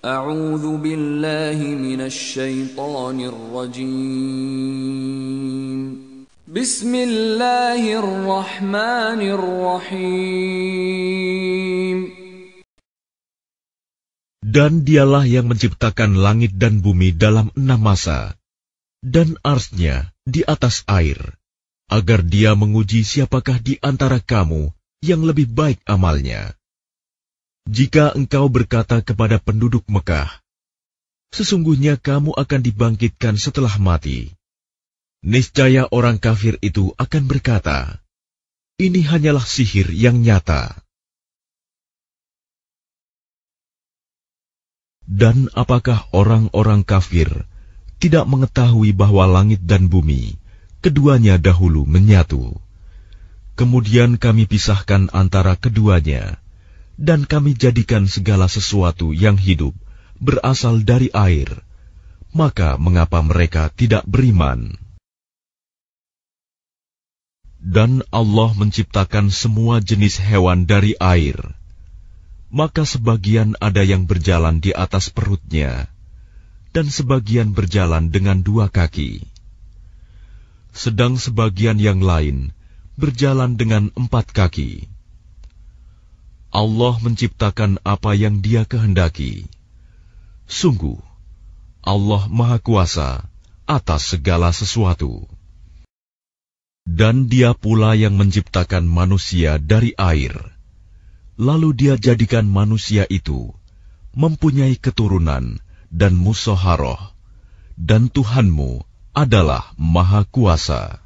أعوذ بالله من الشيطان الرجيم بسم الله الرحمن الرحيم Dan dialah yang menciptakan langit dan bumi dalam enam masa, dan arsnya di atas air, agar dia menguji siapakah di antara kamu yang lebih baik amalnya. Jika engkau berkata kepada penduduk Mekah, "Sesungguhnya kamu akan dibangkitkan setelah mati," niscaya orang kafir itu akan berkata, "Ini hanyalah sihir yang nyata." Dan apakah orang-orang kafir tidak mengetahui bahwa langit dan bumi keduanya dahulu menyatu? Kemudian kami pisahkan antara keduanya dan kami jadikan segala sesuatu yang hidup berasal dari air, maka mengapa mereka tidak beriman? Dan Allah menciptakan semua jenis hewan dari air, maka sebagian ada yang berjalan di atas perutnya, dan sebagian berjalan dengan dua kaki, sedang sebagian yang lain berjalan dengan empat kaki Allah menciptakan apa yang Dia kehendaki. Sungguh, Allah Maha Kuasa atas segala sesuatu, dan Dia pula yang menciptakan manusia dari air. Lalu Dia jadikan manusia itu mempunyai keturunan dan musoharoh, dan Tuhanmu adalah Maha Kuasa.